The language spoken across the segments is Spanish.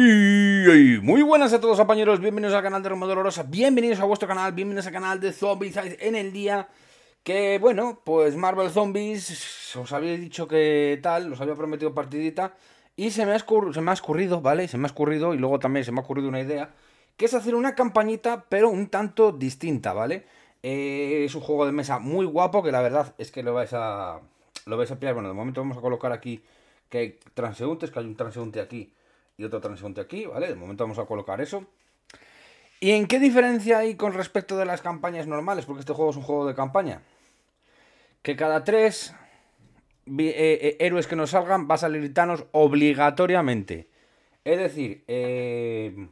Y muy buenas a todos compañeros, bienvenidos al canal de Romo Dolorosa, bienvenidos a vuestro canal, bienvenidos al canal de Zombies en el día que, bueno, pues Marvel Zombies, os había dicho que tal, os había prometido partidita y se me ha, se escurrido, ¿vale? Se me ha escurrido y luego también se me ha ocurrido una idea, que es hacer una campañita pero un tanto distinta, ¿vale? Eh, es un juego de mesa muy guapo que la verdad es que lo vais a, lo vais a pillar, bueno, de momento vamos a colocar aquí que hay transeúntes, que hay un transeúnte aquí y otro transeúnte aquí, ¿vale? De momento vamos a colocar eso. ¿Y en qué diferencia hay con respecto de las campañas normales? Porque este juego es un juego de campaña. Que cada tres eh, eh, héroes que nos salgan va a salir Thanos obligatoriamente. Es decir, eh,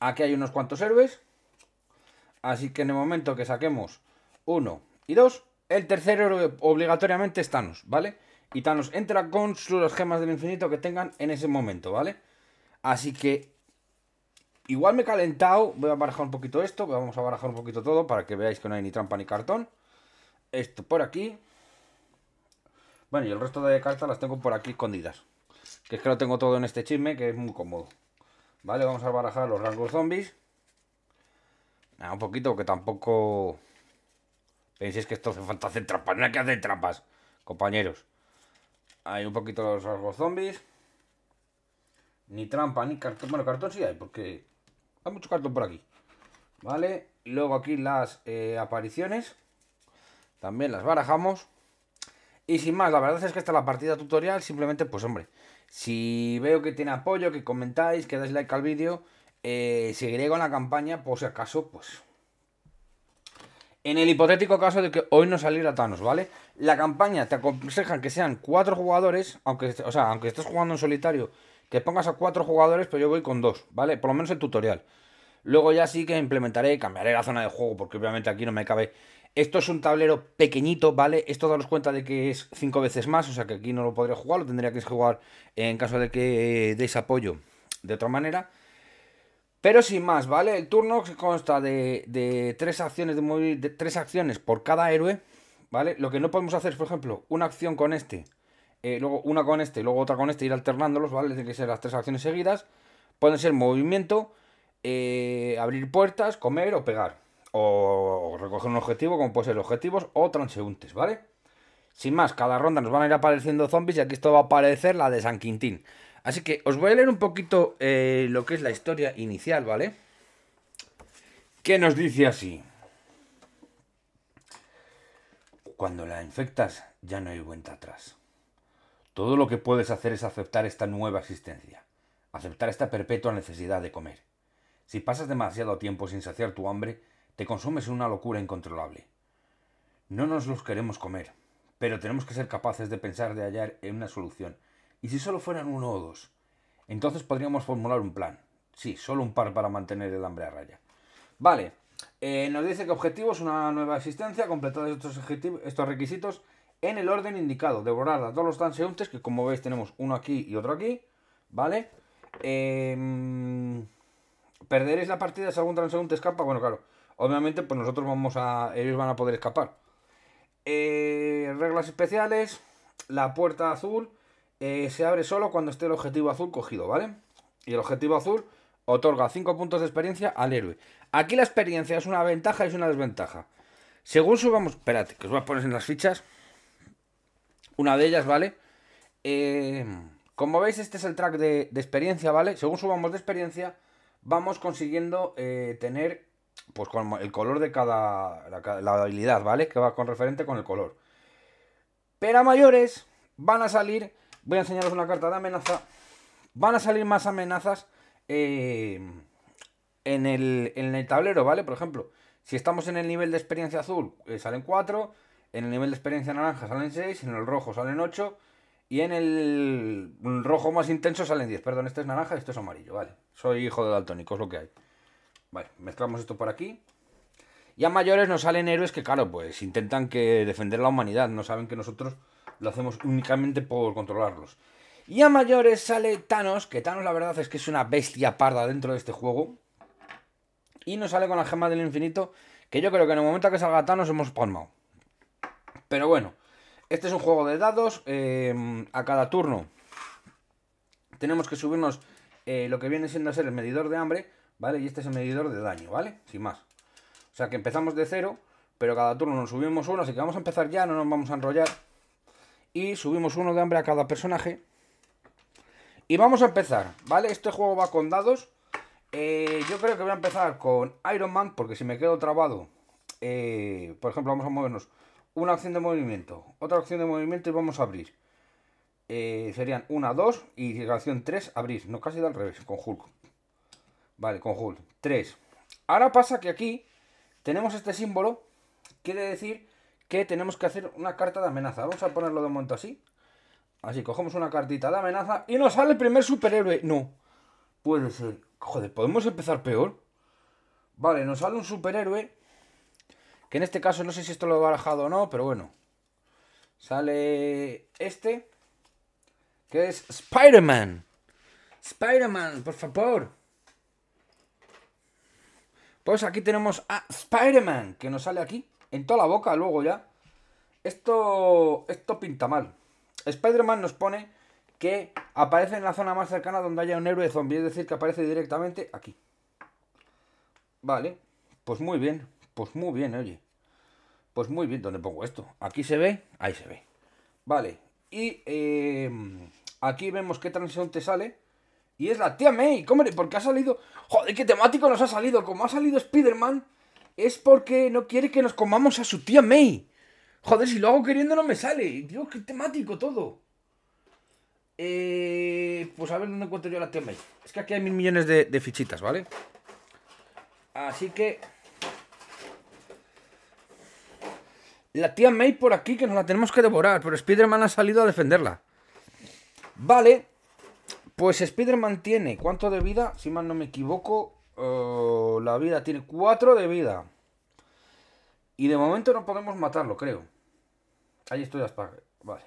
aquí hay unos cuantos héroes. Así que en el momento que saquemos uno y dos, el tercer héroe obligatoriamente es Thanos, ¿vale? Y Thanos entra con sus gemas del infinito que tengan en ese momento, ¿vale? Así que... Igual me he calentado, voy a barajar un poquito esto, vamos a barajar un poquito todo para que veáis que no hay ni trampa ni cartón. Esto por aquí. Bueno, y el resto de cartas las tengo por aquí escondidas. Que es que lo tengo todo en este chisme, que es muy cómodo. Vale, vamos a barajar los rangos zombies. Nada, un poquito, que tampoco... Penséis que esto hace falta hacer trampas, no hay que hacer trampas, compañeros. Hay un poquito los zombies. Ni trampa, ni cartón. Bueno, cartón sí hay, porque hay mucho cartón por aquí. ¿Vale? Luego aquí las eh, apariciones. También las barajamos. Y sin más, la verdad es que esta es la partida tutorial. Simplemente, pues hombre, si veo que tiene apoyo, que comentáis, que dais like al vídeo, eh, seguiré con la campaña por si acaso, pues en el hipotético caso de que hoy no saliera Thanos, ¿vale? La campaña te aconsejan que sean cuatro jugadores, aunque, o sea, aunque estés jugando en solitario, que pongas a cuatro jugadores, pero yo voy con dos, ¿vale? Por lo menos el tutorial. Luego ya sí que implementaré, cambiaré la zona de juego, porque obviamente aquí no me cabe. Esto es un tablero pequeñito, ¿vale? Esto daros cuenta de que es cinco veces más, o sea que aquí no lo podré jugar, lo tendría que jugar en caso de que eh, deis apoyo de otra manera. Pero sin más, ¿vale? El turno consta de, tres acciones de tres acciones por cada héroe, ¿vale? Lo que no podemos hacer es, por ejemplo, una acción con este, eh, luego una con este, luego otra con este, ir alternándolos, ¿vale? Tienen que ser las tres acciones seguidas. Pueden ser movimiento, eh, abrir puertas, comer o pegar. O, recoger un objetivo, como pueden ser objetivos o transeúntes, ¿vale? Sin más, cada ronda nos van a ir apareciendo zombies y aquí esto va a aparecer la de San Quintín. Así que os voy a leer un poquito eh, lo que es la historia inicial, ¿vale? Que nos dice así. Cuando la infectas ya no hay vuelta atrás. Todo lo que puedes hacer es aceptar esta nueva existencia, aceptar esta perpetua necesidad de comer. Si pasas demasiado tiempo sin saciar tu hambre, te consumes en una locura incontrolable. No nos los queremos comer, pero tenemos que ser capaces de pensar de hallar una solución y si solo fueran uno o dos, entonces podríamos formular un plan. Sí, solo un par para mantener el hambre a raya. Vale, eh, nos dice que Objetivo es una nueva existencia, completar estos, estos requisitos en el orden indicado, devorar a todos los transeúntes, que como veis tenemos uno aquí y otro aquí, ¿vale? Eh, ¿Perderéis la partida si algún transeúnte escapa? Bueno, claro, obviamente pues nosotros vamos a... ellos van a poder escapar. Eh, reglas especiales, la puerta azul eh, se abre solo cuando esté el objetivo azul cogido, ¿vale? Y el objetivo azul otorga 5 puntos de experiencia al héroe. Aquí la experiencia es una ventaja y es una desventaja. Según subamos... Espérate, que os voy a poner en las fichas. Una de ellas, ¿vale? Eh, como veis, este es el track de, experiencia, ¿vale? Según subamos de experiencia, vamos consiguiendo eh, tener pues el color de cada... la habilidad, ¿vale? Que va con referente con el color. Pero a mayores van a salir Voy a enseñaros una carta de amenaza. Van a salir más amenazas eh, en, el, tablero, ¿vale? Por ejemplo, si estamos en el nivel de experiencia azul, eh, salen 4. En el nivel de experiencia naranja salen 6. En el rojo salen 8. Y en el rojo más intenso salen 10. Perdón, este es naranja y este es amarillo, ¿vale? Soy hijo de daltónico, es lo que hay. Vale, mezclamos esto por aquí. Y a mayores nos salen héroes que, claro, pues intentan que defender la humanidad. No saben que nosotros lo hacemos únicamente por controlarlos. Y a mayores sale Thanos, que Thanos la verdad es que es una bestia parda dentro de este juego. Y nos sale con la gema del infinito, que yo creo que en el momento que salga Thanos hemos palmado. Pero bueno, este es un juego de dados. Eh, a cada turno tenemos que subirnos eh, lo que viene siendo ser el medidor de hambre, ¿vale? Y este es el medidor de daño, ¿vale? Sin más. O sea que empezamos de cero, pero cada turno nos subimos uno, así que vamos a empezar ya, no nos vamos a enrollar y subimos uno de hambre a cada personaje. Y vamos a empezar, ¿vale? Este juego va con dados. Eh, yo creo que voy a empezar con Iron Man, porque si me quedo trabado, eh, por ejemplo, vamos a movernos una acción de movimiento, otra acción de movimiento y vamos a abrir. Eh, serían una, dos y la acción tres, abrir. No, casi da al revés, con Hulk. Vale, con Hulk. 3. Ahora pasa que aquí tenemos este símbolo, quiere decir que tenemos que hacer una carta de amenaza. Vamos a ponerlo de momento así. Así, cogemos una cartita de amenaza y nos sale el primer superhéroe. No, puede ser. Joder, ¿podemos empezar peor? Vale, nos sale un superhéroe. Que en este caso no sé si esto lo he barajado o no, pero bueno. Sale este. Que es Spider-Man. Spider-Man, por favor. Pues aquí tenemos a Spider-Man, que nos sale aquí en toda la boca luego ya. Esto, esto pinta mal. Spider-Man nos pone que aparece en la zona más cercana donde haya un héroe zombie, es decir, que aparece directamente aquí. Vale, pues muy bien, pues muy bien, oye. Pues muy bien, ¿dónde pongo esto? Aquí se ve, ahí se ve. Vale, y em, aquí vemos qué transición te sale. Y es la tía May, ¿cómo? Porque ha salido... Joder, qué temático nos ha salido. Como ha salido Spider-Man, es porque no quiere que nos comamos a su tía May. Joder, si lo hago queriendo no me sale. Dios, qué temático todo. Eh, pues a ver dónde encuentro yo la tía May. Es que aquí hay mil millones de, de fichitas, ¿vale? Así que... La tía May por aquí que nos la tenemos que devorar, pero Spider-Man ha salido a defenderla. Vale, pues Spider-Man tiene, ¿cuánto de vida? Si mal no me equivoco, Oh, la vida tiene 4 de vida. Y de momento no podemos matarlo, creo. Ahí estoy hasta... Vale.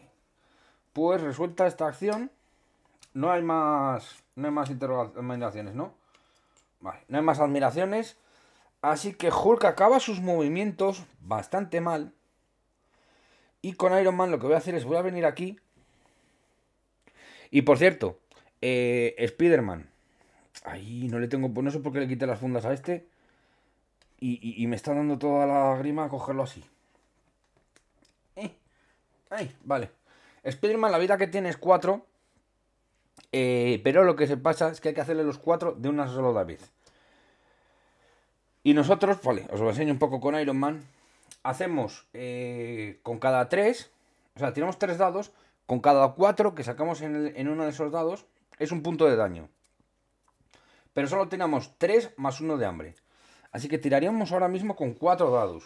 Pues resuelta esta acción. No hay más... No hay más admiraciones, ¿no? Vale, no hay más admiraciones. Así que Hulk acaba sus movimientos bastante mal. Y con Iron Man lo que voy a hacer es voy a venir aquí. Y por cierto, eh, Spider-Man. Ahí no le tengo. por eso porque le quité las fundas a este. Y, me está dando toda la grima cogerlo así. Eh, Ay, vale. Spiderman, la vida que tiene es 4. Eh, pero lo que se pasa es que hay que hacerle los cuatro de una sola vez. Y nosotros, vale, os lo enseño un poco con Iron Man. Hacemos eh, con cada tres, O sea, tenemos tres dados. Con cada cuatro que sacamos en, en uno de esos dados es un punto de daño. Pero solo teníamos 3 más 1 de hambre. Así que tiraríamos ahora mismo con 4 dados.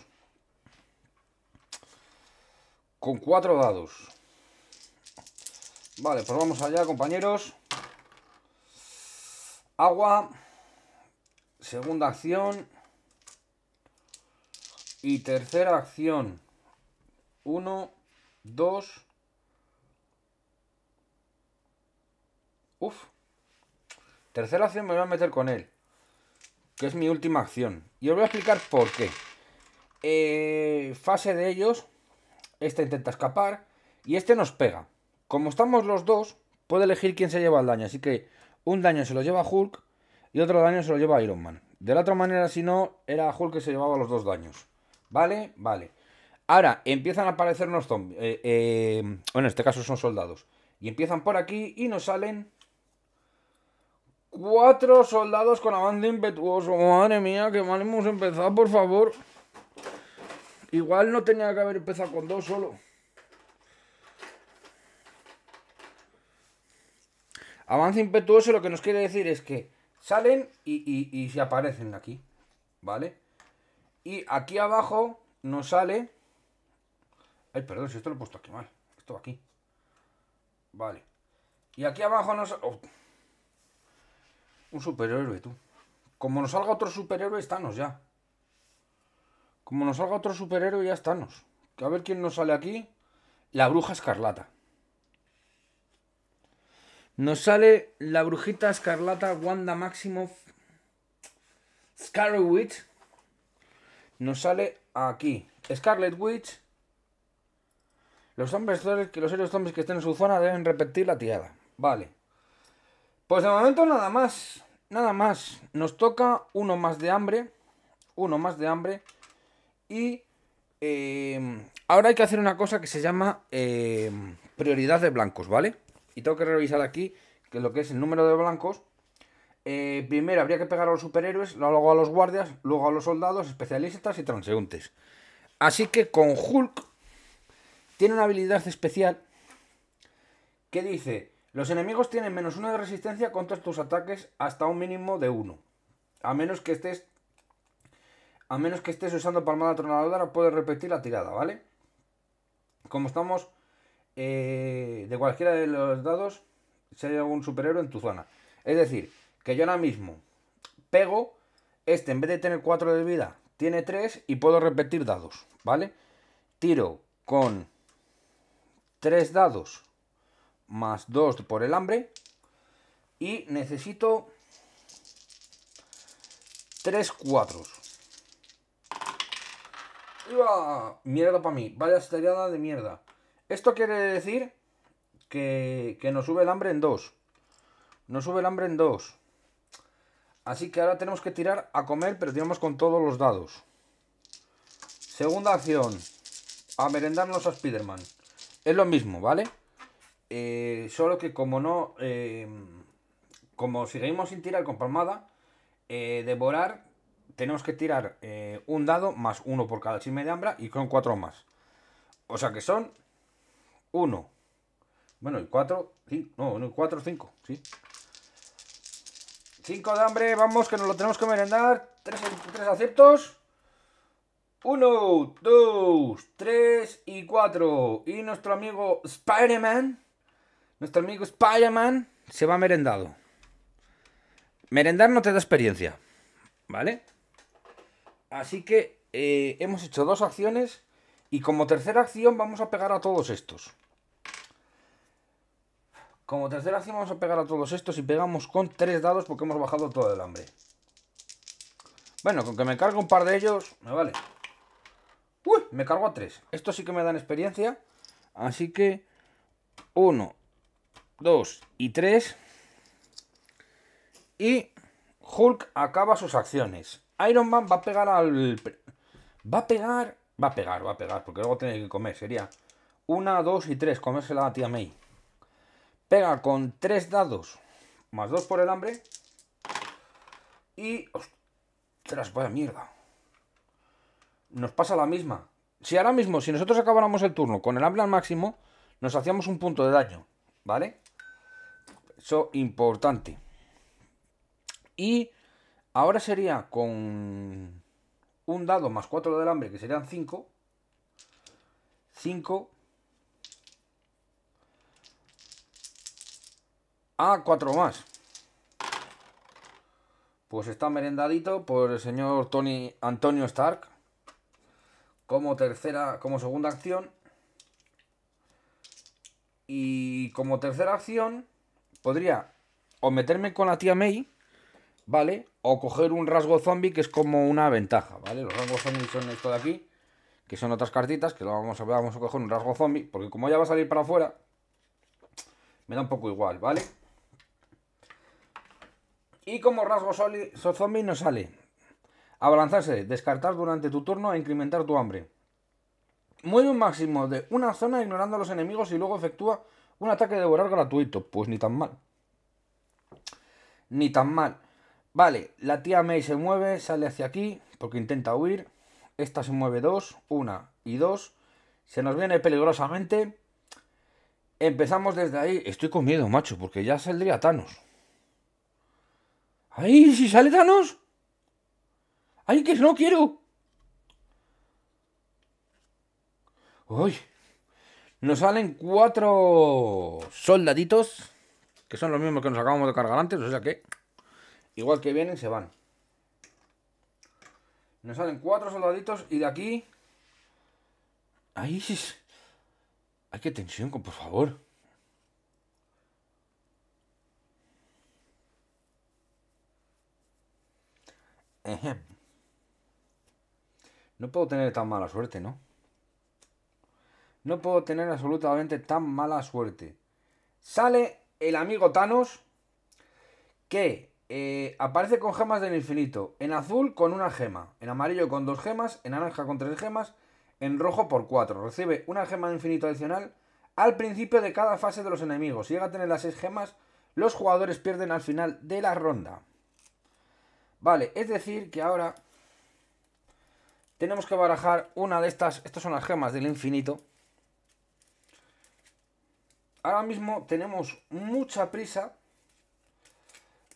Con 4 dados. Vale, pues vamos allá, compañeros. Agua. Segunda acción. Y tercera acción. 1, 2. Uf, Tercera acción me voy a meter con él. Que es mi última acción. Y os voy a explicar por qué. Eh, fase de ellos. Este intenta escapar. Y este nos pega. Como estamos los dos, puede elegir quién se lleva el daño. Así que un daño se lo lleva Hulk y otro daño se lo lleva Iron Man. De la otra manera, si no, era Hulk que se llevaba los dos daños. ¿Vale? Vale. Ahora, empiezan a unos zombies. Eh, eh, bueno, en este caso son soldados. Y empiezan por aquí y nos salen Cuatro soldados con avance impetuoso. Madre mía, que mal hemos empezado, por favor. Igual no tenía que haber empezado con dos solo. Avance impetuoso lo que nos quiere decir es que salen y, se aparecen aquí. ¿Vale? Y aquí abajo nos sale... Ay, perdón, si esto lo he puesto aquí mal. Esto aquí. Vale. Y aquí abajo nos... Oh. Un superhéroe, tú. Como nos salga otro superhéroe, estános ya. Como nos salga otro superhéroe, ya estános. a ver quién nos sale aquí. La bruja escarlata. Nos sale la brujita escarlata Wanda Maximoff Scarlet Witch. Nos sale aquí Scarlet Witch. Los hombres que los héroes zombies que estén en su zona deben repetir la tirada. Vale. Pues de momento nada más, nada más. Nos toca uno más de hambre, uno más de hambre. Y em, ahora hay que hacer una cosa que se llama em, prioridad de blancos, ¿vale? Y tengo que revisar aquí que lo que es el número de blancos. Eh, primero habría que pegar a los superhéroes, luego a los guardias, luego a los soldados, especialistas y transeúntes. Así que con Hulk tiene una habilidad especial que dice los enemigos tienen menos 1 de resistencia contra tus ataques hasta un mínimo de 1. A menos que estés. A menos que estés usando palmada tronadora, puedes repetir la tirada, ¿vale? Como estamos eh, de cualquiera de los dados, si hay algún superhéroe en tu zona. Es decir, que yo ahora mismo pego, este en vez de tener 4 de vida, tiene 3 y puedo repetir dados, ¿vale? Tiro con 3 dados más 2 por el hambre. Y necesito 3 4 Mierda para mí. Vaya estrellada de mierda. Esto quiere decir que, que nos sube el hambre en 2. Nos sube el hambre en 2. Así que ahora tenemos que tirar a comer, pero tiramos con todos los dados. Segunda acción. A merendarnos a Spiderman. Es lo mismo, ¿vale? Eh, solo que como no, em, como seguimos sin tirar con palmada, eh, devorar, tenemos que tirar eh, un dado más uno por cada chisme de hambra y con cuatro más. O sea que son uno. Bueno, y cuatro, cinco, no, no, cuatro, cinco, sí. Cinco de hambre, vamos, que nos lo tenemos que merendar. Tres, aceptos. Uno Dos Tres y cuatro Y nuestro amigo Spider-Man nuestro amigo Spider-Man se va merendado. Merendar no te da experiencia, ¿vale? Así que eh, hemos hecho dos acciones y como tercera acción vamos a pegar a todos estos. Como tercera acción vamos a pegar a todos estos y pegamos con tres dados porque hemos bajado todo el hambre. Bueno, con que me cargue un par de ellos, me vale. Uy, me cargo a tres. Estos sí que me dan experiencia. Así que... Uno, Dos y 3. Y Hulk acaba sus acciones. Iron Man va a pegar al... Va a pegar... Va a pegar, va a pegar, porque luego tiene que comer. Sería una, dos y tres comérsela a tía May. Pega con tres dados, más dos por el hambre. Y... Ostras, vaya mierda. Nos pasa la misma. Si ahora mismo, si nosotros acabáramos el turno con el hambre al máximo, nos hacíamos un punto de daño, ¿vale? Eso importante. Y ahora sería con un dado más cuatro del hambre, que serían 5. 5 a 4 más. Pues está merendadito por el señor Tony Antonio Stark. Como tercera, como segunda acción. Y como tercera acción, podría o meterme con la tía May, ¿vale? O coger un rasgo zombie que es como una ventaja, ¿vale? Los rasgos zombies son esto de aquí, que son otras cartitas, que lo vamos a, vamos a coger un rasgo zombie, porque como ya va a salir para afuera, me da un poco igual, ¿vale? Y como rasgo zombie no sale abalanzarse, descartar durante tu turno e incrementar tu hambre. Mueve un máximo de una zona ignorando a los enemigos y luego efectúa un ataque de devorar gratuito, pues ni tan mal. Ni tan mal. Vale, la tía May se mueve, sale hacia aquí, porque intenta huir. Esta se mueve dos, una y dos. Se nos viene peligrosamente. Empezamos desde ahí. Estoy con miedo, macho, porque ya saldría Thanos. ¡Ay, si sale Thanos! ¡Ay, que no quiero! ¡Uy! Nos salen cuatro soldaditos, que son los mismos que nos acabamos de cargar antes, o sea que, igual que vienen, se van. Nos salen cuatro soldaditos y de aquí... Ahí ¡Ay, qué tensión, por favor! No puedo tener tan mala suerte, ¿no? No puedo tener absolutamente tan mala suerte. Sale el amigo Thanos que eh, aparece con gemas del infinito. En azul con una gema. En amarillo con dos gemas. En naranja con tres gemas. En rojo por cuatro. Recibe una gema del infinito adicional al principio de cada fase de los enemigos. Si llega a tener las seis gemas, los jugadores pierden al final de la ronda. Vale, es decir que ahora tenemos que barajar una de estas. Estas son las gemas del infinito ahora mismo tenemos mucha prisa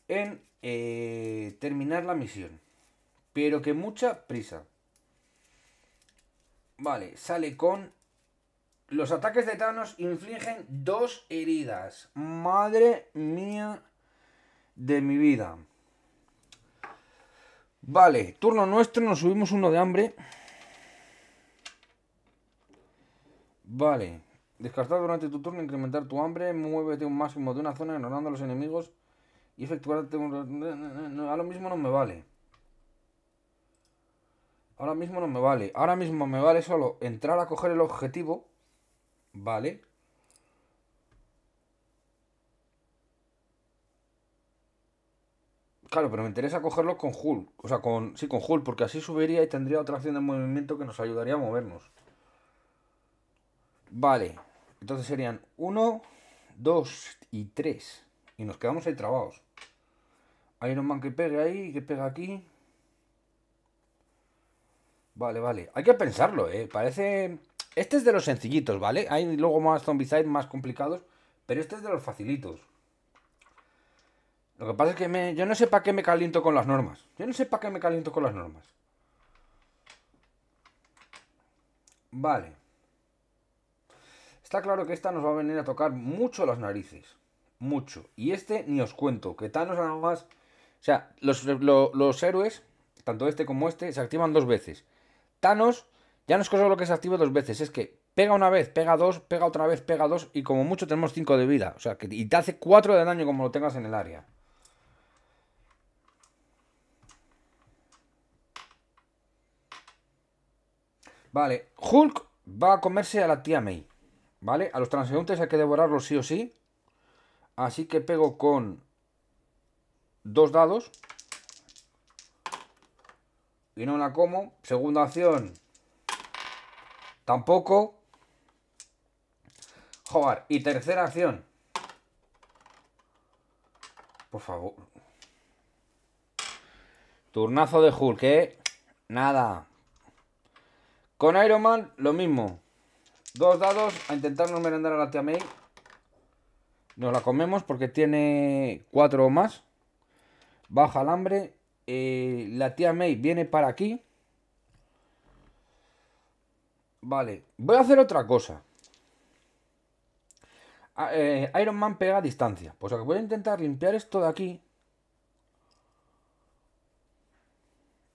en eh, terminar la misión. Pero que mucha prisa. Vale, sale con... Los ataques de Thanos infligen dos heridas. Madre mía de mi vida. Vale, turno nuestro, nos subimos uno de hambre. Vale. Descartar durante tu turno, incrementar tu hambre, muévete un máximo de una zona ignorando a los enemigos y efectuarte un... lo mismo no me vale. Ahora mismo no me vale. Ahora mismo me vale solo entrar a coger el objetivo. Vale. Claro, pero me interesa cogerlo con Hull O sea, con. Sí, con Hull porque así subiría y tendría otra acción de movimiento que nos ayudaría a movernos. Vale, entonces serían 1, 2 y 3. Y nos quedamos ahí trabados. un Man que pega ahí, que pega aquí. Vale, vale. Hay que pensarlo, ¿eh? Parece... Este es de los sencillitos, ¿vale? Hay luego más zombicide, más complicados. Pero este es de los facilitos. Lo que pasa es que yo no sé para qué me caliento con las normas. Yo no sé para qué me caliento con las normas. Vale claro que esta nos va a venir a tocar mucho las narices. Mucho. Y este ni os cuento, que Thanos nada más... O sea, los, héroes, tanto este como este, se activan dos veces. Thanos ya no es cosa lo que se activa dos veces, es que pega una vez, pega dos, pega otra vez, pega dos y como mucho tenemos cinco de vida. O sea, que, y te hace cuatro de daño como lo tengas en el área. Vale, Hulk va a comerse a la tía May. ¿Vale? A los transeúntes hay que devorarlos sí o sí. Así que pego con dos dados. Y no la como. Segunda acción. Tampoco. Joder. Y tercera acción. Por favor. Turnazo de Hulk, ¿eh? Nada. Con Iron Man, lo mismo. Dos dados a intentar no merendar a la tía May. Nos la comemos porque tiene cuatro o más. Baja el hambre. Eh, la tía May viene para aquí. Vale, voy a hacer otra cosa. Ah, eh, Iron Man pega a distancia. Pues o voy a intentar limpiar esto de aquí.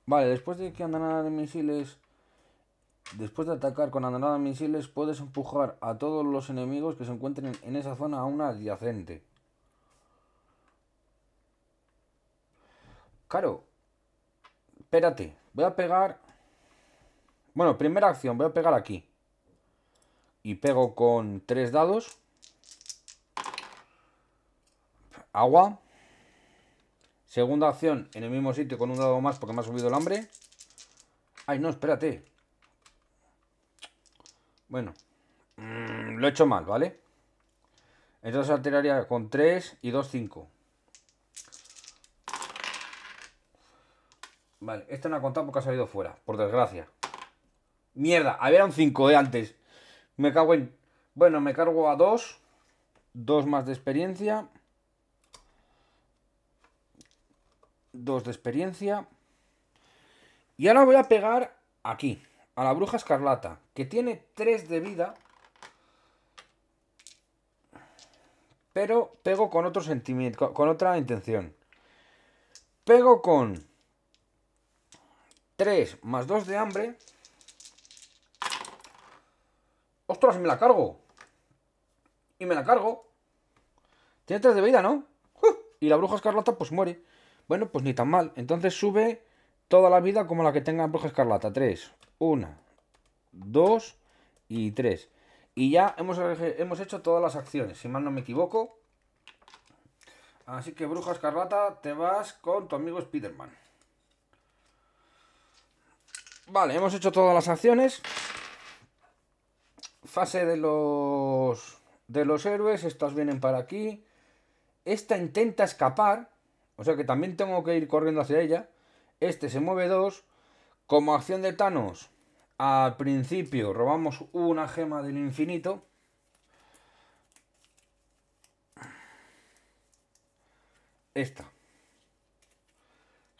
Vale, después de que andan de misiles Después de atacar con andanadas misiles, puedes empujar a todos los enemigos que se encuentren en esa zona a una adyacente. Claro. Espérate. Voy a pegar... Bueno, primera acción. Voy a pegar aquí. Y pego con tres dados. Agua. Segunda acción en el mismo sitio con un dado más porque me ha subido el hambre. Ay, no, espérate. Bueno, mm, lo he hecho mal, ¿vale? Entonces alteraría con 3 y 2, 5. Vale, esta no ha contado porque ha salido fuera, por desgracia. Mierda, había un 5 de eh, antes. Me cago en... Bueno, me cargo a 2. 2 más de experiencia. 2 de experiencia. Y ahora voy a pegar aquí a la bruja escarlata, que tiene 3 de vida, pero pego con otro sentimiento, con otra intención. Pego con 3 más 2 de hambre. ¡Ostras, me la cargo! Y me la cargo. Tiene 3 de vida, ¿no? Y la bruja escarlata pues muere. Bueno, pues ni tan mal. Entonces sube toda la vida como la que tenga la bruja escarlata. 3 una, dos y tres. Y ya hemos, hemos hecho todas las acciones, si mal no me equivoco. Así que, Bruja Escarlata, te vas con tu amigo Spiderman. Vale, hemos hecho todas las acciones. Fase de los de los héroes, estas vienen para aquí. Esta intenta escapar, o sea que también tengo que ir corriendo hacia ella. Este se mueve dos como acción de Thanos, al principio robamos una gema del infinito. Esta.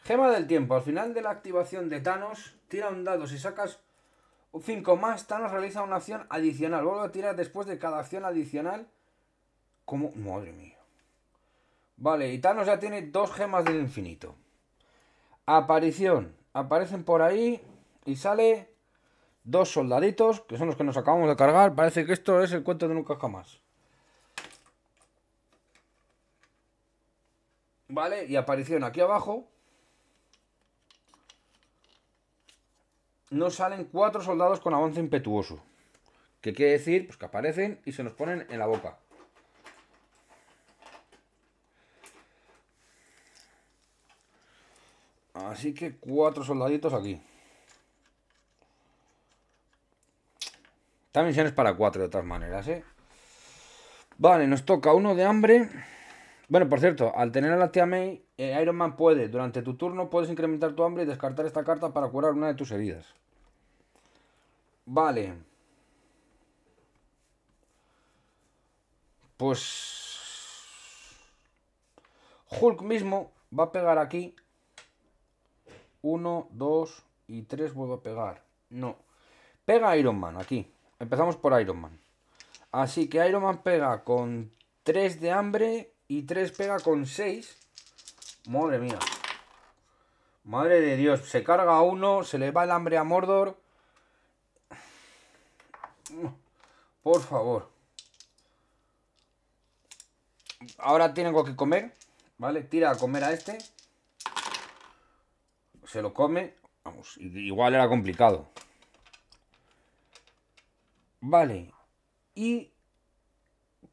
Gema del tiempo. Al final de la activación de Thanos, tira un dado. Si sacas 5 más, Thanos realiza una acción adicional. Vuelve a tirar después de cada acción adicional. Como... Madre mía. Vale, y Thanos ya tiene dos gemas del infinito. Aparición aparecen por ahí y sale dos soldaditos, que son los que nos acabamos de cargar. Parece que esto es el cuento de nunca jamás. ¿Vale? Y aparición aquí abajo. Nos salen cuatro soldados con avance impetuoso. Que quiere decir pues, que aparecen y se nos ponen en la boca. Así que cuatro soldaditos aquí. Esta misión es para cuatro de otras maneras, ¿eh? Vale, nos toca uno de hambre. Bueno, por cierto, al tener a la tía May, eh, Iron Man puede, durante tu turno, puedes incrementar tu hambre y descartar esta carta para curar una de tus heridas. Vale. Pues... Hulk mismo va a pegar aquí uno, 2 y 3 vuelvo a pegar. No. Pega Iron Man aquí. Empezamos por Iron Man. Así que Iron Man pega con 3 de hambre y 3 pega con 6. Madre mía. Madre de Dios. Se carga a uno, se le va el hambre a Mordor. Por favor. Ahora tiene que comer. ¿Vale? Tira a comer a este se lo come. Vamos, igual era complicado. Vale. Y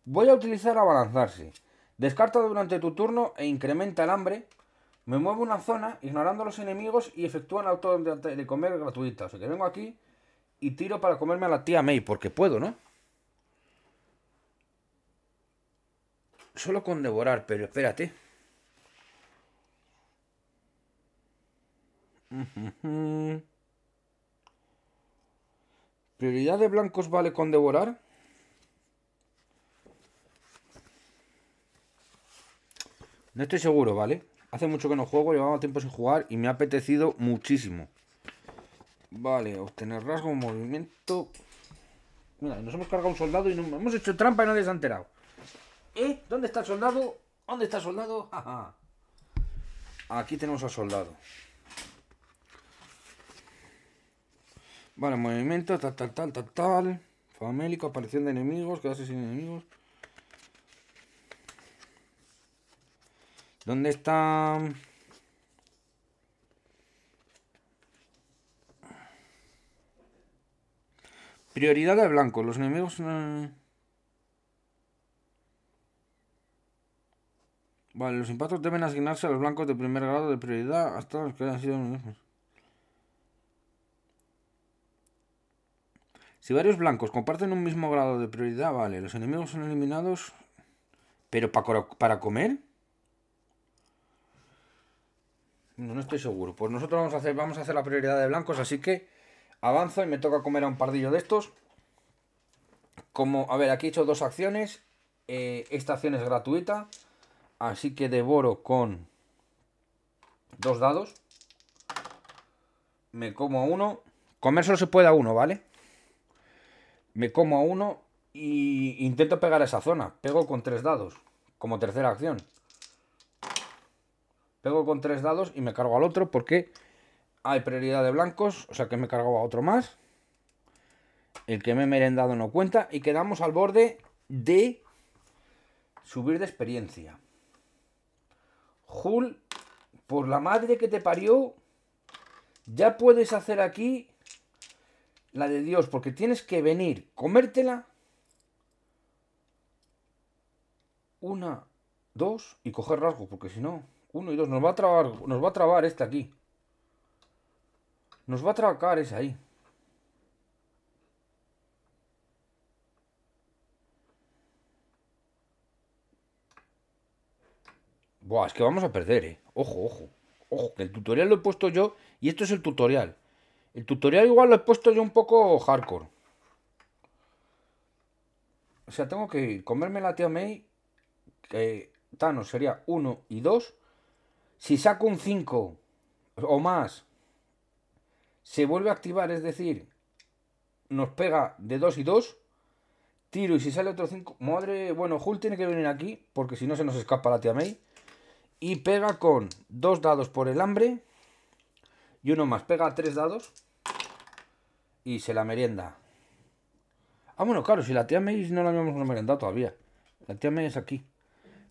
voy a utilizar abalanzarse. Descarta durante tu turno e incrementa el hambre. Me muevo una zona ignorando a los enemigos y efectúan auto de comer gratuita. O sea que vengo aquí y tiro para comerme a la tía May, porque puedo, ¿no? Solo con devorar, pero espérate. ¿Prioridad de blancos vale con devorar? No estoy seguro, ¿vale? Hace mucho que no juego, llevaba tiempo sin jugar y me ha apetecido muchísimo. Vale, obtener rasgo, movimiento... Mira, nos hemos cargado un soldado y hemos hecho trampa y no se ha enterado. ¿Eh? ¿Dónde está el soldado? ¿Dónde está el soldado? Aquí tenemos al soldado. Vale, movimiento, tal, tal, tal, tal, tal. Famélico, aparición de enemigos, quedarse sin enemigos. ¿Dónde está...? Prioridad de blanco. Los enemigos... Eh. Vale, los impactos deben asignarse a los blancos de primer grado de prioridad hasta los que hayan sido... Si varios blancos comparten un mismo grado de prioridad, vale, los enemigos son eliminados. ¿Pero para, para comer? No, estoy seguro. Pues nosotros vamos a hacer, vamos a hacer la prioridad de blancos, así que avanzo y me toca comer a un pardillo de estos. Como, a ver, aquí he hecho dos acciones. Eh, esta acción es gratuita. Así que devoro con dos dados. Me como a uno. Comer solo se puede a uno, ¿vale? me como a uno e intento pegar esa zona. Pego con tres dados, como tercera acción. Pego con tres dados y me cargo al otro porque hay prioridad de blancos, o sea que me cargo a otro más. El que me he merendado no cuenta y quedamos al borde de subir de experiencia. Jul, por la madre que te parió, ya puedes hacer aquí la de Dios, porque tienes que venir, comértela. Una, dos y coger rasgo, porque si no, uno y dos, nos va a trabar, nos va a trabar esta aquí. Nos va a trabar esa ahí. Buah, es que vamos a perder, eh. Ojo, ojo. Ojo, el tutorial lo he puesto yo y esto es el tutorial. El tutorial igual lo he puesto yo un poco hardcore. O sea, tengo que comerme la tía May. Que Thanos sería 1 y 2. Si saco un 5 o más, se vuelve a activar, es decir, nos pega de 2 y 2. Tiro y si sale otro 5. Madre, bueno, Hulk tiene que venir aquí porque si no se nos escapa la tía Y pega con dos dados por el hambre y uno más. Pega tres dados y se la merienda. Ah, bueno, claro, si la tía May no la habíamos merendado todavía. La tía May es aquí.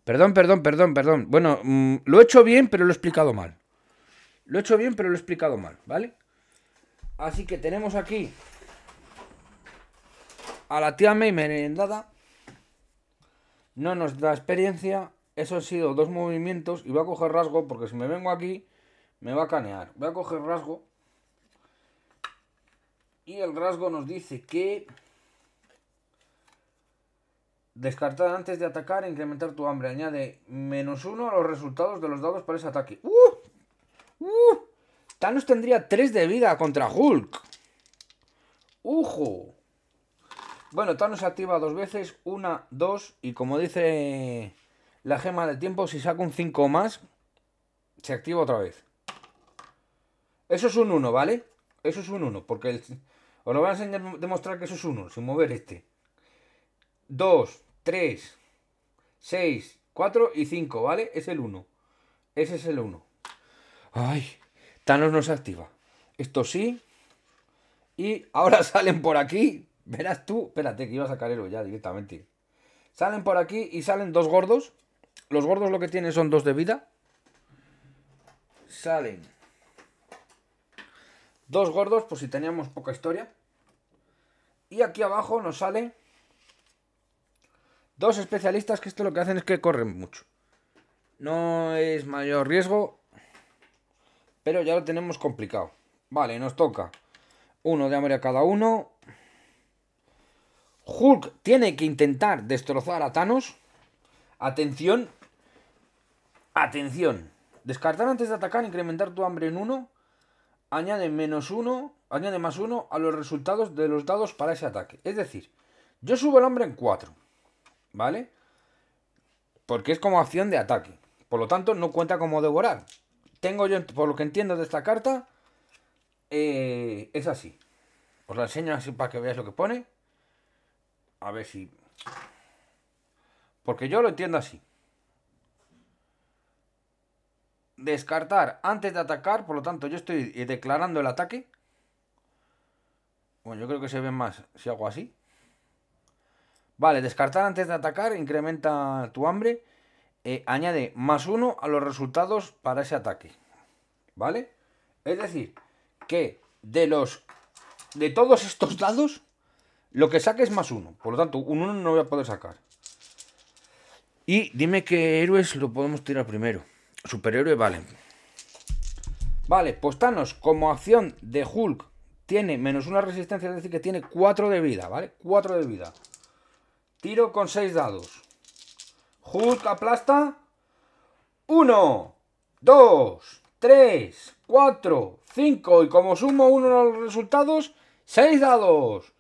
Perdón, perdón, perdón, perdón. Bueno, mm, lo he hecho bien, pero lo he explicado mal. Lo he hecho bien, pero lo he explicado mal, ¿vale? Así que tenemos aquí a la tía May merendada. No nos da experiencia. Eso han sido dos movimientos. Y voy a coger rasgo, porque si me vengo aquí, me va a canear. Voy a coger rasgo. Y el rasgo nos dice que... Descartar antes de atacar e incrementar tu hambre. Añade menos uno a los resultados de los dados para ese ataque. ¡Uh! ¡Uh! Thanos tendría 3 de vida contra Hulk. ¡Ujo! Bueno, Thanos se activa dos veces. Una, dos. Y como dice la gema de tiempo, si saca un 5 más, se activa otra vez. Eso es un 1, ¿vale? Eso es un 1, porque el, os lo voy a enseñar, demostrar que eso es uno sin mover este. Dos, tres Seis, cuatro y cinco ¿vale? Es el uno Ese es el uno ¡Ay! Thanos se activa. Esto sí. Y ahora salen por aquí. Verás tú. Espérate, que iba a sacar ya directamente. Salen por aquí y salen dos gordos. Los gordos lo que tienen son dos de vida. Salen. Dos gordos, por pues si teníamos poca historia. Y aquí abajo nos sale dos especialistas que esto lo que hacen es que corren mucho. No es mayor riesgo, pero ya lo tenemos complicado. Vale, nos toca uno de hambre a cada uno. Hulk tiene que intentar destrozar a Thanos. Atención. Atención. Descartar antes de atacar, incrementar tu hambre en uno Añade menos uno añade más uno a los resultados de los dados para ese ataque. Es decir, yo subo el hombre en 4, ¿vale? Porque es como acción de ataque. Por lo tanto, no cuenta como devorar. Tengo yo, por lo que entiendo de esta carta, eh, es así. Os la enseño así para que veáis lo que pone. A ver si... Porque yo lo entiendo así. Descartar antes de atacar, por lo tanto yo estoy declarando el ataque bueno, yo creo que se ve más si hago así. Vale, descartar antes de atacar incrementa tu hambre. Eh, añade más uno a los resultados para ese ataque. ¿Vale? Es decir, que de los. De todos estos dados, lo que saque es más uno. Por lo tanto, un uno no voy a poder sacar. Y dime qué héroes lo podemos tirar primero. Superhéroe, vale. Vale, postanos pues como acción de Hulk tiene menos una resistencia, es decir, que tiene 4 de vida, ¿vale? 4 de vida. Tiro con 6 dados. Hulk aplasta. 1, 2, 3, 4, 5. Y como sumo uno a los resultados, 6 dados.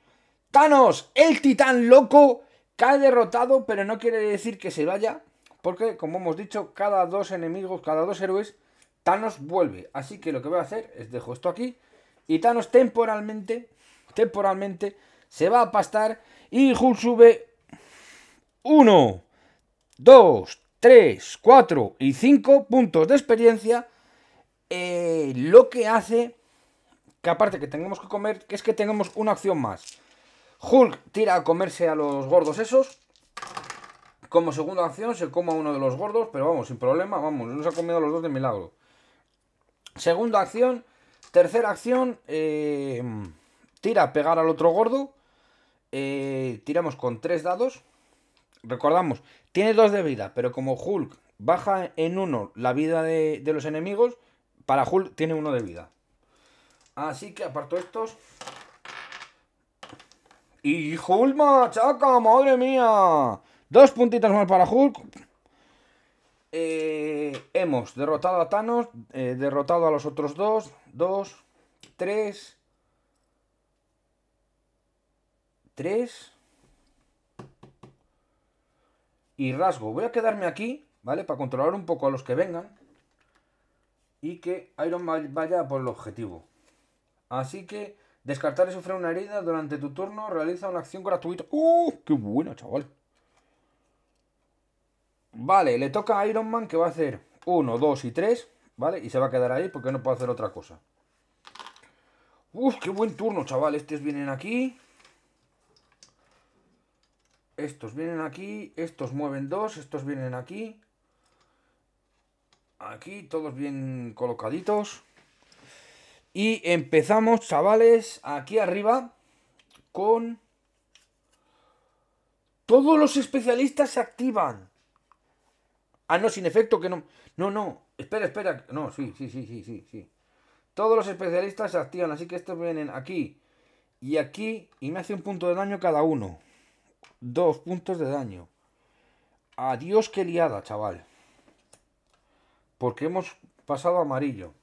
Thanos, el titán loco, cae derrotado, pero no quiere decir que se vaya. Porque, como hemos dicho, cada dos enemigos, cada dos héroes, Thanos vuelve. Así que lo que voy a hacer es dejo esto aquí y Thanos temporalmente, temporalmente, se va a pastar y Hulk sube 1, 2, 3, 4 y 5 puntos de experiencia. Eh, lo que hace que aparte que tengamos que comer, que es que tengamos una acción más. Hulk tira a comerse a los gordos esos. Como segunda acción se coma uno de los gordos, pero vamos, sin problema, vamos, nos ha comido a los dos de milagro. Segunda acción, Tercera acción, eh, tira pegar al otro gordo. Eh, tiramos con tres dados. Recordamos, tiene dos de vida, pero como Hulk baja en uno la vida de, los enemigos, para Hulk tiene uno de vida. Así que aparto estos. Y Hulk machaca, madre mía. Dos puntitas más para Hulk. Eh, hemos derrotado a Thanos, derrotado a los otros dos, 2, 3, 3 y rasgo. Voy a quedarme aquí, ¿vale? Para controlar un poco a los que vengan y que Iron Man vaya por el objetivo. Así que descartar y sufrir una herida durante tu turno realiza una acción gratuita. ¡Uh! ¡Qué bueno, chaval! Vale, le toca a Iron Man que va a hacer 1, 2 y 3. ¿Vale? Y se va a quedar ahí porque no puedo hacer otra cosa. ¡Uf, qué buen turno, chaval! Estos vienen aquí. Estos vienen aquí. Estos mueven dos. Estos vienen aquí. Aquí, todos bien colocaditos. Y empezamos, chavales, aquí arriba con... Todos los especialistas se activan. Ah, no, sin efecto que no. No, no. Espera, espera. No, sí, sí, sí, sí, sí, sí. Todos los especialistas se activan, así que estos vienen aquí y aquí y me hace un punto de daño cada uno. Dos puntos de daño. Adiós, qué liada, chaval. Porque hemos pasado amarillo.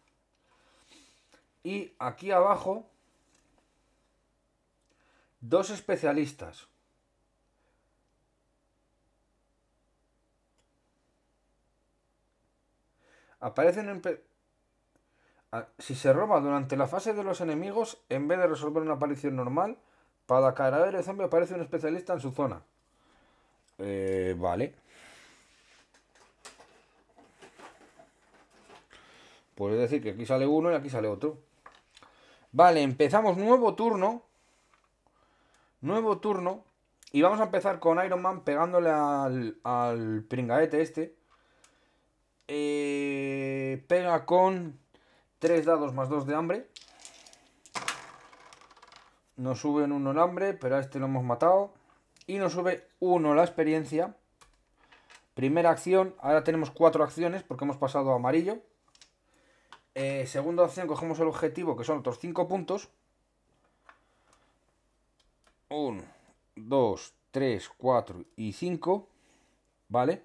Y aquí abajo, dos especialistas. aparecen ah, Si se roba durante la fase de los enemigos, en vez de resolver una aparición normal, para cada de zombie aparece un especialista en su zona. Eh, vale. Pues decir, que aquí sale uno y aquí sale otro. Vale, empezamos nuevo turno. Nuevo turno. Y vamos a empezar con Iron Man pegándole al, al pringaete este. Eh, pega con 3 dados más 2 de hambre. Nos suben 1 el hambre, pero a este lo hemos matado. Y nos sube 1 la experiencia. Primera acción, ahora tenemos 4 acciones porque hemos pasado a amarillo. Eh, segunda acción cogemos el objetivo, que son otros 5 puntos. 1, 2, 3, 4 y 5. ¿Vale?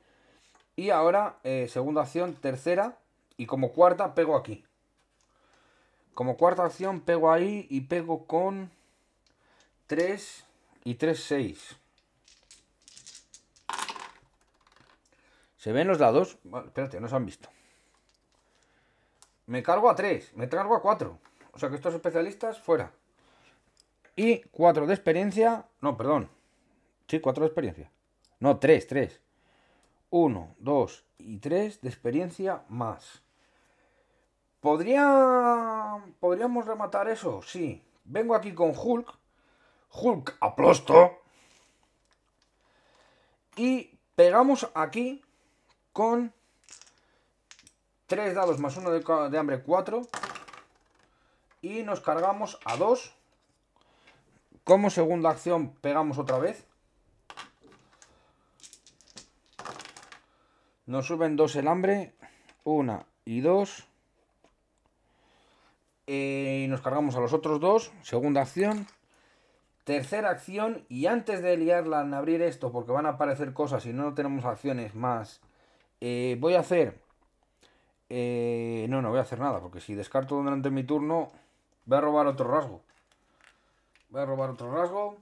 Y ahora, eh, segunda acción, tercera. Y como cuarta, pego aquí. Como cuarta acción, pego ahí y pego con 3 y 3, 6. ¿Se ven los dados? espérate, no se han visto. Me cargo a 3, me cargo a 4. O sea que estos especialistas, fuera. Y 4 de experiencia. No, perdón. Sí, 4 de experiencia. No, 3, 3. 1, 2 y 3 de experiencia más. ¿Podría... ¿Podríamos rematar eso? Sí. Vengo aquí con Hulk. Hulk aplosto. Y pegamos aquí con 3 dados más 1 de, hambre 4. Y nos cargamos a 2. Como segunda acción pegamos otra vez. Nos suben dos el hambre. Una y dos. y nos cargamos a los otros dos. Segunda acción. Tercera acción. Y antes de liarla en abrir esto, porque van a aparecer cosas y no tenemos acciones más. Eh, voy a hacer... Eh, no, no voy a hacer nada, porque si descarto durante mi turno, voy a robar otro rasgo. Voy a robar otro rasgo.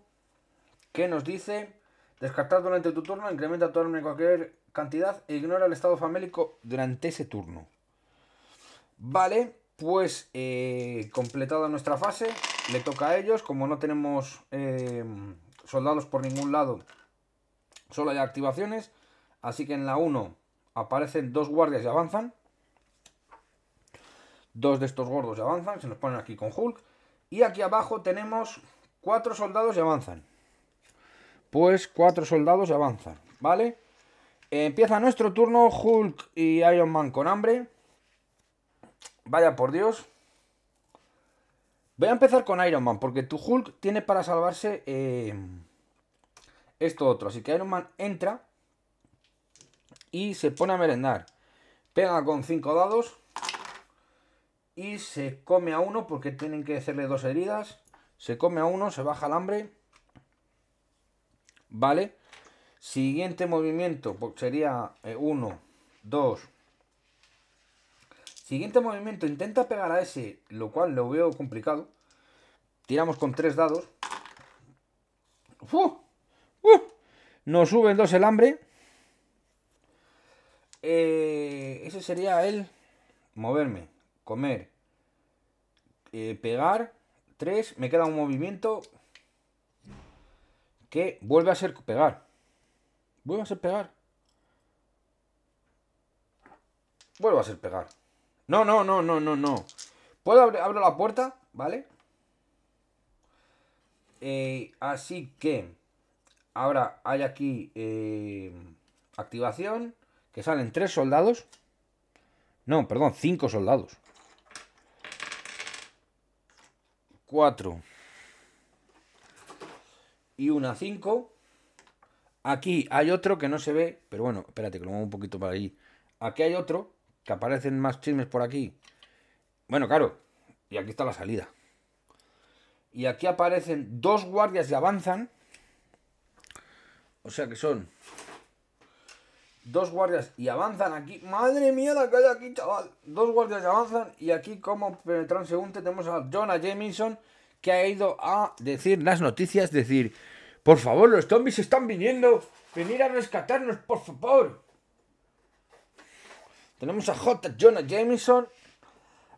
¿Qué nos dice? Descartar durante tu turno, incrementa tu arma en cualquier cantidad e ignora el estado famélico durante ese turno. Vale, pues eh, completada nuestra fase, le toca a ellos. Como no tenemos eh, soldados por ningún lado, solo hay activaciones. Así que en la 1 aparecen dos guardias y avanzan. Dos de estos gordos y avanzan, se nos ponen aquí con Hulk. Y aquí abajo tenemos cuatro soldados y avanzan. Pues cuatro soldados y avanzan, ¿vale? Empieza nuestro turno Hulk y Iron Man con hambre. Vaya por Dios. Voy a empezar con Iron Man, porque tu Hulk tiene para salvarse eh, esto otro. Así que Iron Man entra y se pone a merendar. Pega con 5 dados y se come a uno porque tienen que hacerle dos heridas. Se come a uno, se baja el hambre. Vale. Siguiente movimiento sería 1, eh, 2. Siguiente movimiento, intenta pegar a ese, lo cual lo veo complicado. Tiramos con tres dados. ¡Uf! ¡Uf! Nos suben dos el hambre. Eh, ese sería el moverme, comer, eh, pegar. 3, me queda un movimiento que vuelve a ser pegar. Vuelvo a ser pegar. Vuelvo a ser pegar. No, no, no, no, no, no. Puedo abrir, la puerta, ¿vale? Eh, así que ahora hay aquí eh, activación, que salen tres soldados. No, perdón, cinco soldados. Cuatro. Y una cinco. Aquí hay otro que no se ve, pero bueno, espérate que lo muevo un poquito para allí. Aquí hay otro, que aparecen más chismes por aquí. Bueno, claro, y aquí está la salida. Y aquí aparecen dos guardias y avanzan. O sea que son dos guardias y avanzan aquí. Madre mía, la calle aquí, chaval. Dos guardias y avanzan. Y aquí, como transeúnte, tenemos a Jonah Jameson que ha ido a decir las noticias, decir. Por favor, los zombies están viniendo. Venir a rescatarnos, por favor. Tenemos a J. Jonah Jameson.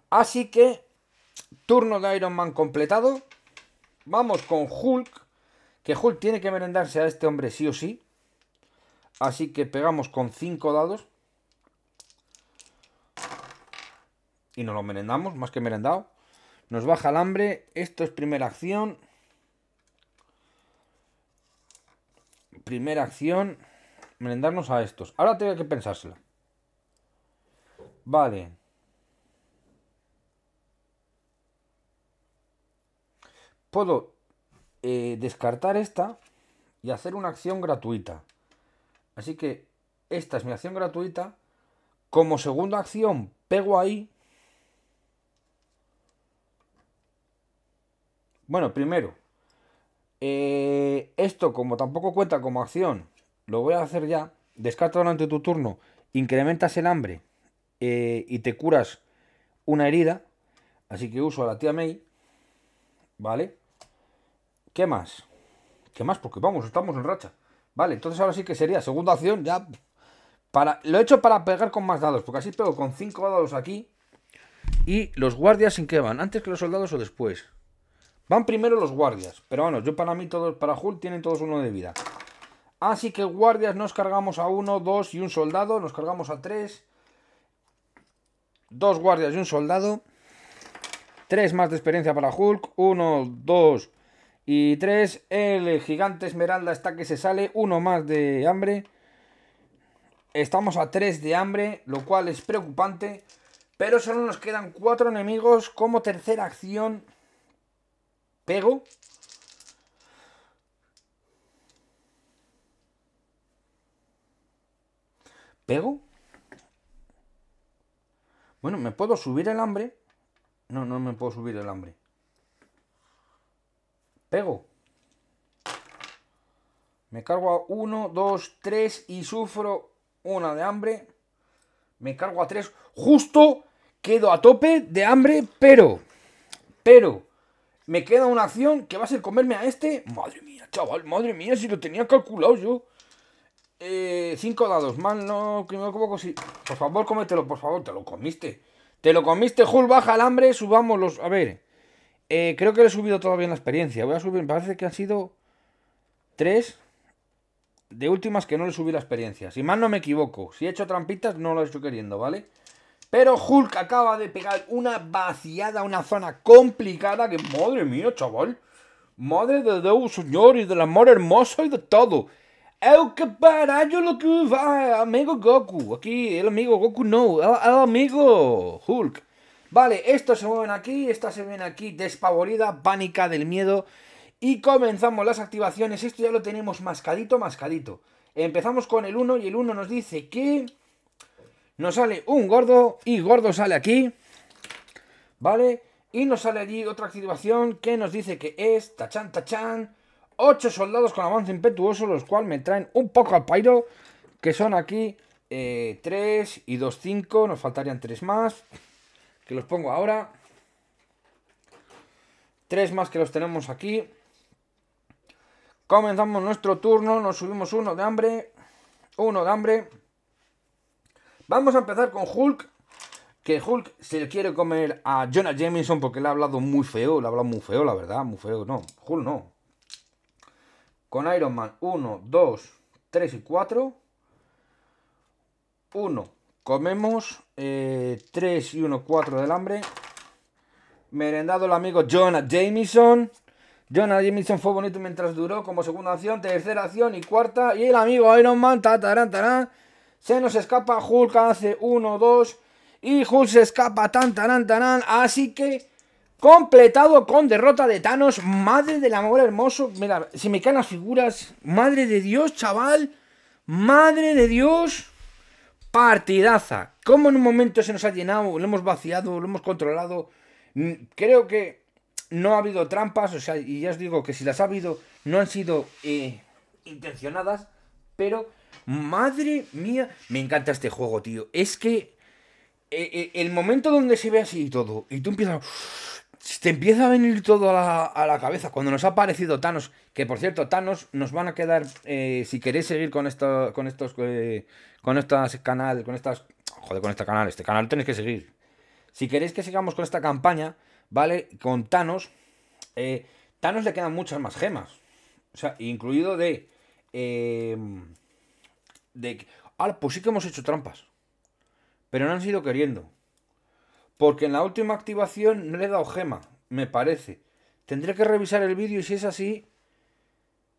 Así que, turno de Iron Man completado. Vamos con Hulk. Que Hulk tiene que merendarse a este hombre sí o sí. Así que pegamos con 5 dados. Y nos lo merendamos, más que merendado. Nos baja el hambre. Esto es primera acción. Primera acción, merendarnos a estos. Ahora tengo que pensársela. Vale. Puedo eh, descartar esta y hacer una acción gratuita. Así que esta es mi acción gratuita. Como segunda acción, pego ahí. Bueno, primero, eh, esto, como tampoco cuenta como acción, lo voy a hacer ya. Descarta durante tu turno, incrementas el hambre eh, y te curas una herida. Así que uso a la tía May. ¿Vale? ¿Qué más? ¿Qué más? Porque vamos, estamos en racha. Vale, entonces ahora sí que sería segunda acción ya. Para, lo he hecho para pegar con más dados, porque así pego con 5 dados aquí. Y los guardias sin que van, antes que los soldados o después. Van primero los guardias, pero bueno, yo para mí todos, para Hulk tienen todos uno de vida. Así que guardias nos cargamos a uno, dos y un soldado, nos cargamos a tres. Dos guardias y un soldado. Tres más de experiencia para Hulk, uno, dos y tres. El gigante esmeralda está que se sale, uno más de hambre. Estamos a tres de hambre, lo cual es preocupante. Pero solo nos quedan cuatro enemigos como tercera acción pego. Pego. Bueno, me puedo subir el hambre. No, no me puedo subir el hambre. Pego. Me cargo a uno, dos, tres y sufro una de hambre. Me cargo a tres. Justo quedo a tope de hambre, pero... Pero me queda una acción que va a ser comerme a este. Madre mía, chaval, madre mía, si lo tenía calculado yo. Eh, cinco dados, mal, no, que me equivoco, sí. Por favor, cómetelo, por favor, te lo comiste. Te lo comiste, Jul, baja el hambre, subamos los... A ver, eh, creo que le he subido todavía la experiencia. Voy a subir, me parece que han sido tres de últimas que no le subí la experiencia. Si mal no me equivoco, si he hecho trampitas, no lo he hecho queriendo, ¿vale? Pero Hulk acaba de pegar una vaciada, una zona complicada que, madre mía, chaval. Madre de Dios, señor, y del amor hermoso y de todo. ¡El que yo lo que va! Amigo Goku. Aquí, el amigo Goku no, el, amigo Hulk. Vale, estos se mueven aquí, esta se ven aquí despavorida, pánica del miedo. Y comenzamos las activaciones. Esto ya lo tenemos mascadito, mascadito. Empezamos con el 1 y el 1 nos dice que nos sale un gordo y gordo sale aquí, ¿vale? Y nos sale allí otra activación que nos dice que es, tachan, tachan, Ocho soldados con avance impetuoso, los cuales me traen un poco al pairo, que son aquí 3 eh, y 2, 5, nos faltarían tres más, que los pongo ahora. Tres más que los tenemos aquí. Comenzamos nuestro turno, nos subimos uno de hambre, uno de hambre. Vamos a empezar con Hulk. Que Hulk se quiere comer a Jonah Jameson porque le ha hablado muy feo. Le ha hablado muy feo, la verdad. Muy feo, no. Hulk no. Con Iron Man 1, 2, 3 y 4. 1. Comemos. 3 eh, y 1, 4 del hambre. Merendado el amigo Jonah Jameson. Jonah Jameson fue bonito mientras duró como segunda acción, tercera acción y cuarta. Y el amigo Iron Man, ta, tarán. Se nos escapa Hulk, hace 1, 2. Y Hulk se escapa tan, tan, tan, Así que completado con derrota de Thanos. Madre del amor hermoso. Mira, se me caen las figuras. Madre de Dios, chaval. Madre de Dios. Partidaza. Como en un momento se nos ha llenado, lo hemos vaciado, lo hemos controlado. Mm, creo que no ha habido trampas. O sea, y ya os digo que si las ha habido, no han sido eh, intencionadas. Pero Madre mía, me encanta este juego, tío. Es que e, e, el momento donde se ve así todo, y tú empiezas... Te empieza a venir todo a la, cabeza. Cuando nos ha aparecido Thanos, que por cierto, Thanos nos van a quedar, eh, si queréis seguir con esto, con estos, eh, con estas canales con estas, joder, con este canal, este canal tenéis que seguir. Si queréis que sigamos con esta campaña, ¿vale? Con Thanos, eh, Thanos le quedan muchas más gemas. O sea, incluido de de ah, pues sí que hemos hecho trampas. Pero no han sido queriendo. Porque en la última activación no le he dado gema, me parece. Tendré que revisar el vídeo y si es así,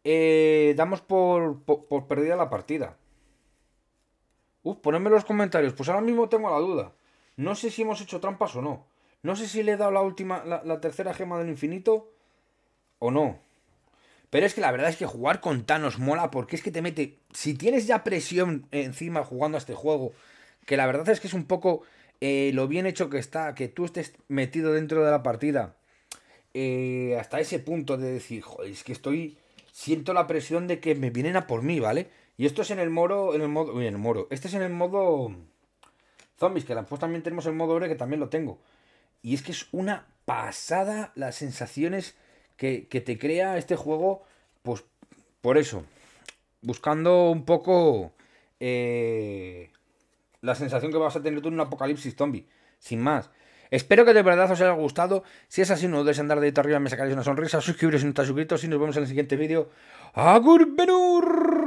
eh, damos por, por, perdida la partida. Uf, ponedme los comentarios. Pues ahora mismo tengo la duda. No sé si hemos hecho trampas o no. No sé si le he dado la última, la tercera gema del infinito o no. Pero es que la verdad es que jugar con Thanos mola porque es que te mete. Si tienes ya presión encima jugando a este juego, que la verdad es que es un poco eh, lo bien hecho que está, que tú estés metido dentro de la partida. Eh, hasta ese punto de decir, es que estoy. Siento la presión de que me vienen a por mí, ¿vale? Y esto es en el moro. En el modo. en el moro. Este es en el modo. Zombies, que después también tenemos el modo ore, que también lo tengo. Y es que es una pasada las sensaciones que, te crea este juego, pues por eso, buscando un poco eh, la sensación que vas a tener tú en un apocalipsis zombie, sin más. Espero que de verdad os haya gustado. Si es así, no de andar ahí arriba, me sacaréis una sonrisa, suscribiros si no estáis suscritos y nos vemos en el siguiente vídeo. ¡Agur Benur!